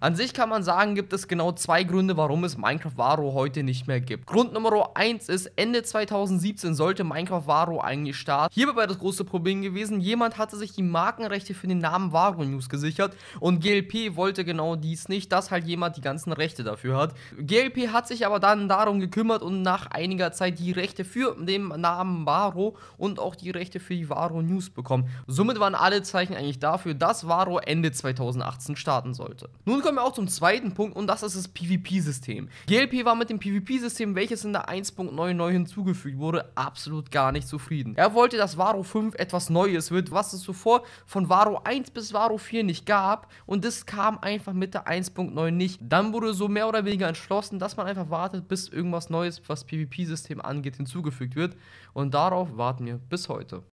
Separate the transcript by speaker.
Speaker 1: An sich kann man sagen, gibt es genau zwei Gründe, warum es Minecraft Varo heute nicht mehr gibt. Grund Nummer 1 ist, Ende 2017 sollte Minecraft Varo eigentlich starten. Hierbei war das große Problem gewesen, jemand hatte sich die Markenrechte für den Namen Varo News gesichert und GLP wollte genau dies nicht, dass halt jemand die ganzen Rechte dafür hat. GLP hat sich aber dann darum gekümmert und nach einiger Zeit die Rechte für den Namen Varo und auch die Rechte für die Varo News bekommen. Somit waren alle Zeichen eigentlich dafür, dass Varo Ende 2018 starten sollte. Nun kommen wir auch zum zweiten Punkt und das ist das PvP-System. GLP war mit dem PvP-System, welches in der 1.99 hinzugefügt wurde, absolut gar nicht zufrieden. Er wollte, dass Varo 5 etwas Neues wird, was es zuvor von Varo 1 bis Varo 4 nicht gab und das kam einfach mit der 1.9 nicht. Dann wurde so mehr oder weniger entschlossen, dass man einfach wartet, bis irgendwas Neues, was PvP-System angeht, hinzugefügt wird und darauf warten wir bis heute.